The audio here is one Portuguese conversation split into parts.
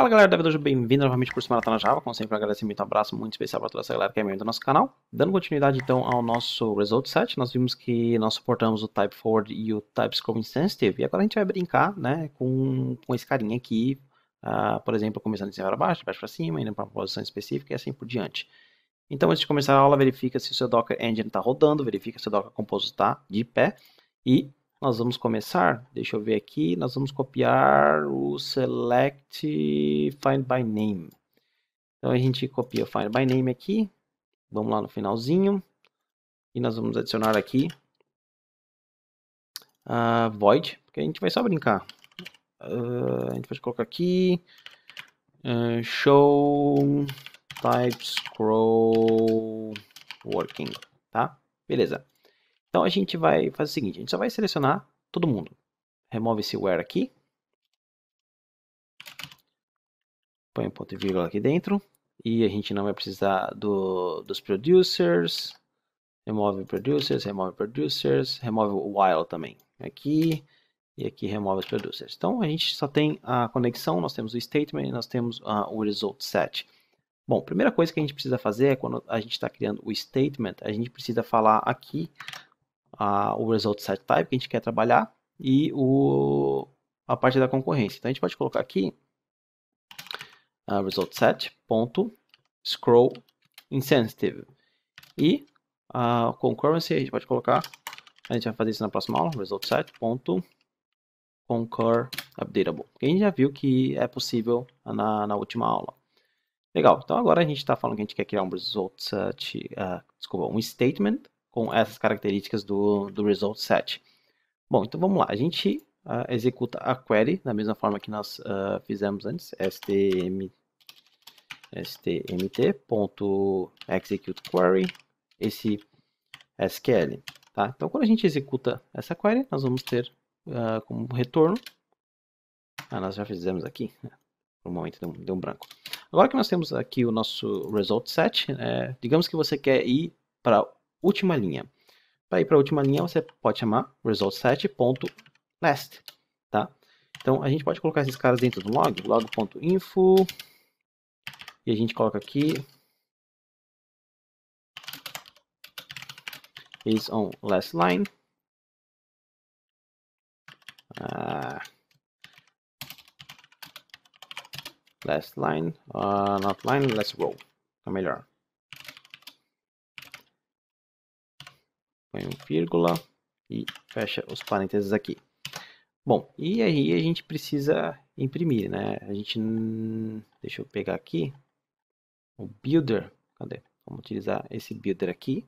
Fala galera, hoje bem-vindo novamente por Semana tá na Java. Como sempre, um agradecimento, um abraço muito especial para toda essa galera que é membro do nosso canal. Dando continuidade então ao nosso result set, nós vimos que nós suportamos o type forward e o type scroll insensitive. E agora a gente vai brincar né, com, com esse carinha aqui, uh, por exemplo, começando de cima para baixo, de baixo para cima, indo para uma posição específica e assim por diante. Então, antes de começar a aula, verifica se o seu Docker Engine está rodando, verifica se o Docker Compose está de pé e nós vamos começar, deixa eu ver aqui, nós vamos copiar o select find by name. Então a gente copia find by name aqui, vamos lá no finalzinho e nós vamos adicionar aqui a ah, void, porque a gente vai só brincar. Uh, a gente pode colocar aqui uh, show type scroll working, tá? Beleza. Então a gente vai fazer o seguinte, a gente só vai selecionar todo mundo. Remove esse where aqui. Põe um ponto e vírgula aqui dentro. E a gente não vai precisar do, dos producers. Remove producers, remove producers, remove o while também. Aqui e aqui remove os producers. Então a gente só tem a conexão, nós temos o statement e nós temos uh, o result set. Bom, primeira coisa que a gente precisa fazer é quando a gente está criando o statement, a gente precisa falar aqui a, o result set type que a gente quer trabalhar e o, a parte da concorrência. Então a gente pode colocar aqui result set ponto scroll insensitive e a concurrency a gente pode colocar a gente vai fazer isso na próxima aula result set ponto concur updatable já viu que é possível na, na última aula legal então agora a gente está falando que a gente quer criar um result set uh, desculpa um statement com essas características do, do result set. Bom, então vamos lá. A gente uh, executa a query da mesma forma que nós uh, fizemos antes, stm, stmt.execute query, esse SQL. Tá? Então, quando a gente executa essa query, nós vamos ter uh, como retorno. Ah, nós já fizemos aqui. Né? Por um momento deu um, deu um, branco. Agora que nós temos aqui o nosso result set, é, digamos que você quer ir para última linha. Para ir para a última linha, você pode chamar result7.last, tá? Então, a gente pode colocar esses caras dentro do log, log.info, e a gente coloca aqui is on last line. Uh, last line, uh, not line, last row, é tá melhor. põe um vírgula e fecha os parênteses aqui. Bom, e aí a gente precisa imprimir, né? A gente, deixa eu pegar aqui, o Builder, cadê? Vamos utilizar esse Builder aqui.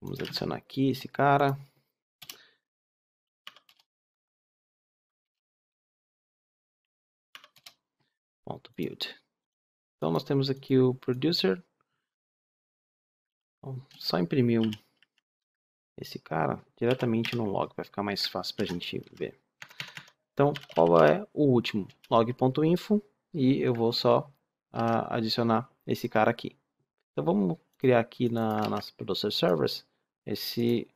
Vamos adicionar aqui esse cara. Pronto, build. Então nós temos aqui o producer. Então, só imprimir um, esse cara diretamente no log, vai ficar mais fácil para a gente ver. Então, qual é o último? log.info e eu vou só uh, adicionar esse cara aqui. Então vamos criar aqui na nossa producer servers esse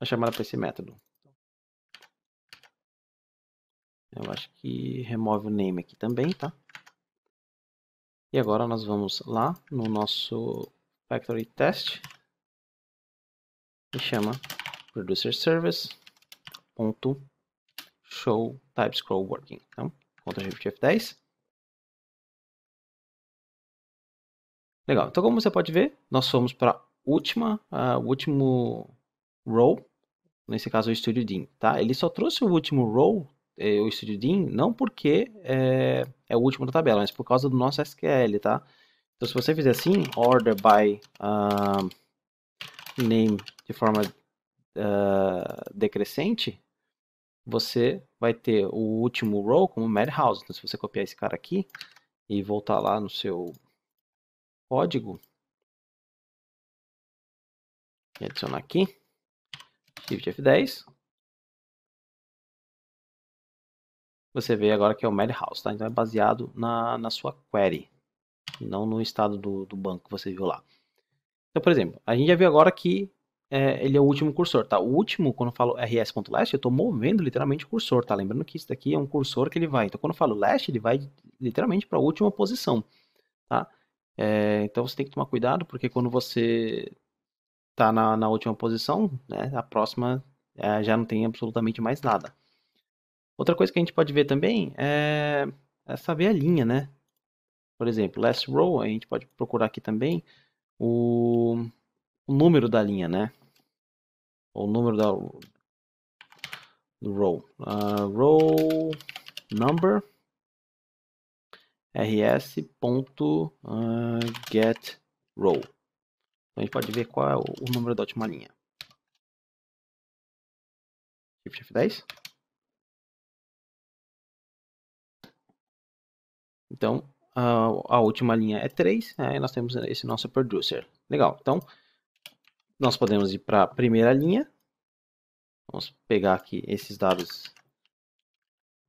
a chamada para esse método. Eu acho que remove o name aqui também, tá? E agora nós vamos lá no nosso factory test e chama producer service ponto show type scroll working. Então, contra Shift F10. Legal. Então, como você pode ver, nós fomos para última, uh, último row, nesse caso o Studio Dean, tá? Ele só trouxe o último row é, o Studio não porque é, é, o último da tabela, mas por causa do nosso SQL, tá? Então, se você fizer assim, order by uh, name de forma uh, decrescente, você vai ter o último row como Madhouse. Então, se você copiar esse cara aqui e voltar lá no seu código e adicionar aqui, Shift F10, Você vê agora que é o Madhouse, tá? Então é baseado na, na sua query, não no estado do, do banco que você viu lá. Então, por exemplo, a gente já viu agora que é, ele é o último cursor, tá? O último, quando eu falo rs.last, eu estou movendo literalmente o cursor, tá? Lembrando que isso daqui é um cursor que ele vai. Então, quando eu falo last, ele vai literalmente para a última posição, tá? É, então, você tem que tomar cuidado, porque quando você está na, na, última posição, né, a próxima é, já não tem absolutamente mais nada. Outra coisa que a gente pode ver também é, é saber a linha, né? Por exemplo, last row, a gente pode procurar aqui também o, o número da linha, né? O número da, do row. Uh, row number rs.getRow. Ah, então a gente pode ver qual é o número da última linha. Shift F10. Então, a, a última linha é 3, aí né, nós temos esse nosso producer. Legal, então, nós podemos ir para a primeira linha. Vamos pegar aqui esses dados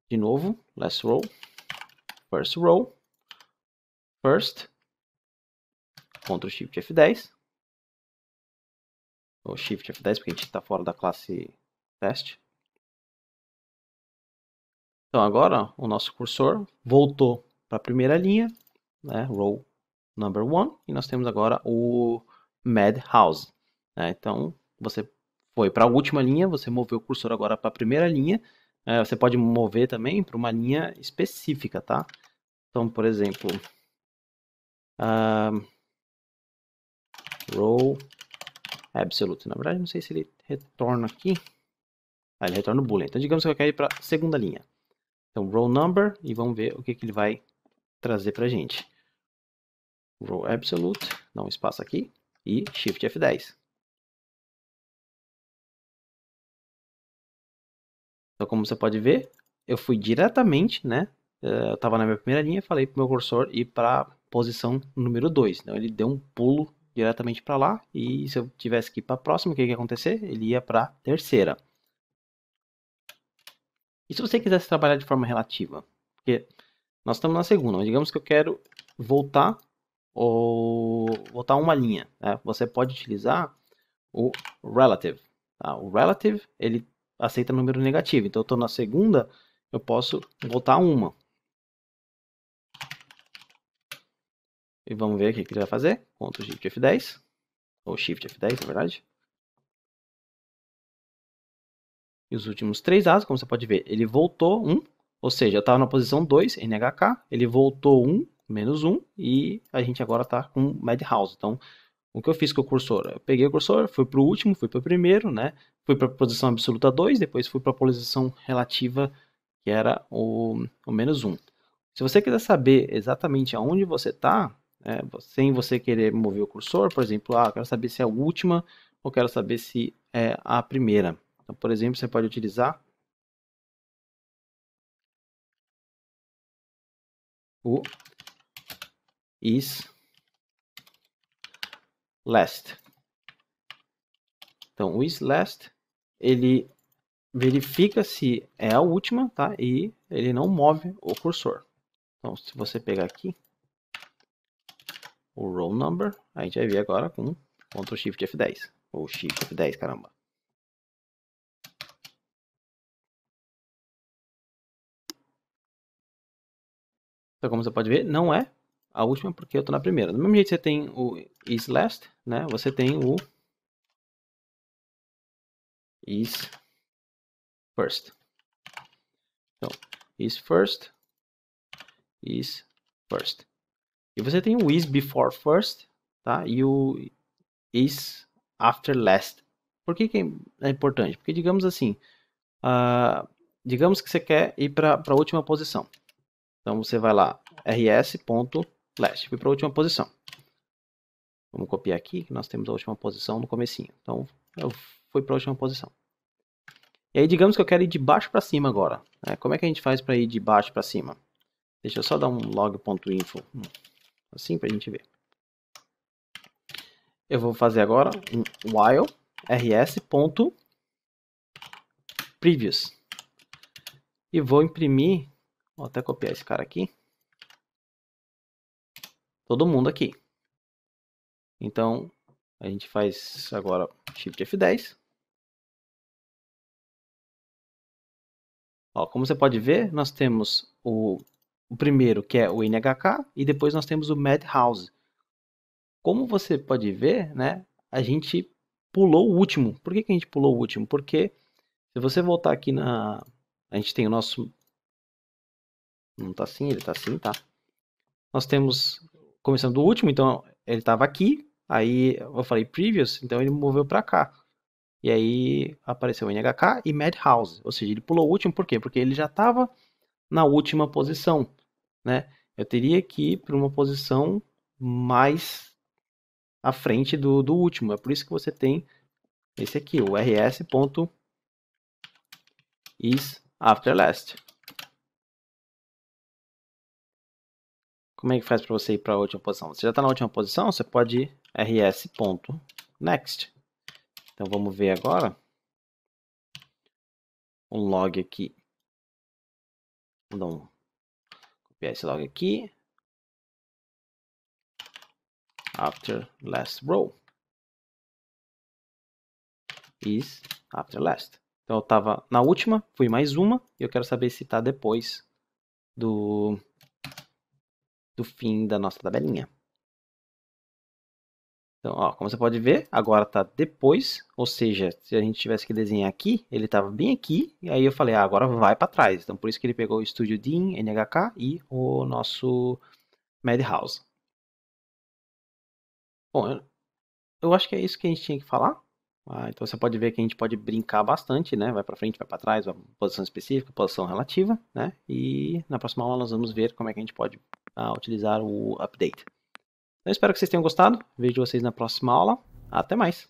de novo. Last row, first row, first, Ctrl Shift F10. Ou Shift F10, porque a gente está fora da classe teste. Então agora o nosso cursor voltou para a primeira linha, né, row number one, e nós temos agora o Madhouse. Né? Então, você foi para a última linha, você moveu o cursor agora para a primeira linha, é, você pode mover também para uma linha específica, tá? Então, por exemplo, row absolute. Na verdade, não sei se ele retorna aqui. Ah, ele retorna o boolean. Então, digamos que eu quero ir para a segunda linha. Então, row number, e vamos ver o que, que ele vai trazer para a gente. Row absolute, dá um espaço aqui e Shift F10. Então, como você pode ver, eu fui diretamente, né? Eh, eu estava na minha primeira linha, falei para o meu cursor ir para posição número 2. Então, ele deu um pulo diretamente para lá. E se eu tivesse que ir para a próxima, o que, que ia acontecer? Ele ia para a terceira. E se você quisesse trabalhar de forma relativa? Porque nós estamos na segunda. Digamos que eu quero voltar ou voltar uma linha. Né? Você pode utilizar o relative. Tá? O relative ele aceita número negativo. Então, eu estou na segunda, eu posso voltar uma. E vamos ver o que ele vai fazer. Ctrl Shift F10. Ou Shift F10, na verdade. E os últimos três dados, como você pode ver, ele voltou um, ou seja, eu estava na posição 2, NHK, ele voltou 1, menos 1, e a gente agora está com Madhouse. Então, o que eu fiz com o cursor? Eu peguei o cursor, fui para o último, fui para o primeiro, né? Fui para a posição absoluta 2, depois fui para a posição relativa, que era o, menos 1. Se você quiser saber exatamente aonde você está, né, sem você querer mover o cursor, por exemplo, ah, eu quero saber se é a última ou quero saber se é a primeira. Então, por exemplo, você pode utilizar o is last. Então, o is last, ele verifica se é a última, tá? E ele não move o cursor. Então, se você pegar aqui o roll number, a gente vai ver agora com Ctrl Shift F10, ou Shift F10, caramba. Então, como você pode ver, não é a última porque eu estou na primeira. Do mesmo jeito, você tem o is last, né? Você tem o is first. Então, is first, is first. E você tem o is before first, tá? E o is after last. Por que, que é importante? Porque digamos assim, uh, digamos que você quer ir para a última posição. Então você vai lá, rs.last, fui para a última posição. Vamos copiar aqui, que nós temos a última posição no comecinho. Então eu fui para a última posição. E aí digamos que eu quero ir de baixo para cima agora. Né? Como é que a gente faz para ir de baixo para cima? Deixa eu só dar um log.info hum, assim para a gente ver. Eu vou fazer agora um while rs.previous e vou imprimir Vou até copiar esse cara aqui. Todo mundo aqui. Então, a gente faz agora Shift F10. Ó, como você pode ver, nós temos o, o primeiro, que é o NHK, e depois nós temos o Madhouse. Como você pode ver, né, a gente pulou o último. Por que, que a gente pulou o último? Porque se você voltar aqui na... A gente tem o nosso não está assim, ele está assim, tá? Nós temos, começando do último, então ele estava aqui, aí eu falei previous, então ele moveu para cá. E aí apareceu NHK e Madhouse, ou seja, ele pulou o último, por quê? Porque ele já estava na última posição, né? Eu teria que ir para uma posição mais à frente do, do último. É por isso que você tem esse aqui, o rs.isafterlast. after last. Como é que faz para você ir para a última posição? Você já está na última posição, você pode ir rs.next. Então vamos ver agora um log aqui. Vamos copiar esse log aqui. After last row is after last. Então eu estava na última, fui mais uma, e eu quero saber se está depois do do fim da nossa tabelinha. Então, ó, como você pode ver, agora está depois, ou seja, se a gente tivesse que desenhar aqui, ele estava bem aqui, e aí eu falei, ah, agora vai para trás. Então, por isso que ele pegou o Studio Dean, NHK e o nosso Madhouse. Bom, eu, acho que é isso que a gente tinha que falar. Ah, então, você pode ver que a gente pode brincar bastante, né? Vai para frente, vai para trás, posição específica, posição relativa, né? E na próxima aula nós vamos ver como é que a gente pode a utilizar o update. Então espero que vocês tenham gostado. Vejo vocês na próxima aula. Até mais!